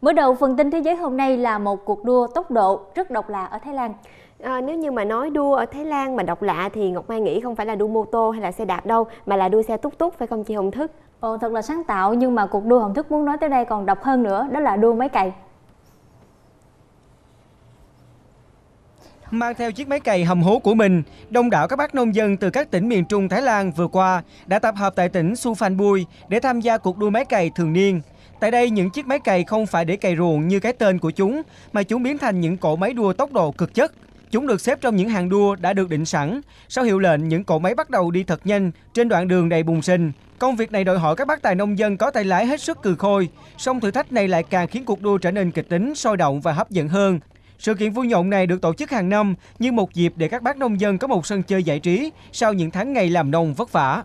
Mở đầu phần tin thế giới hôm nay là một cuộc đua tốc độ rất độc lạ ở Thái Lan. À, nếu như mà nói đua ở Thái Lan mà độc lạ thì Ngọc Mai nghĩ không phải là đua mô tô hay là xe đạp đâu mà là đua xe túc túc phải không chị Hồng Thức? Ồ, thật là sáng tạo nhưng mà cuộc đua Hồng Thức muốn nói tới đây còn độc hơn nữa đó là đua máy cày. mang theo chiếc máy cày hầm hố của mình, đông đảo các bác nông dân từ các tỉnh miền Trung Thái Lan vừa qua đã tập hợp tại tỉnh Su Phan Bui để tham gia cuộc đua máy cày thường niên. Tại đây, những chiếc máy cày không phải để cày ruộng như cái tên của chúng, mà chúng biến thành những cỗ máy đua tốc độ cực chất. Chúng được xếp trong những hàng đua đã được định sẵn. Sau hiệu lệnh, những cỗ máy bắt đầu đi thật nhanh trên đoạn đường đầy bùn sình Công việc này đòi hỏi các bác tài nông dân có tay lái hết sức cừ khôi. Song thử thách này lại càng khiến cuộc đua trở nên kịch tính, sôi động và hấp dẫn hơn. Sự kiện vui nhộn này được tổ chức hàng năm như một dịp để các bác nông dân có một sân chơi giải trí sau những tháng ngày làm nông vất vả.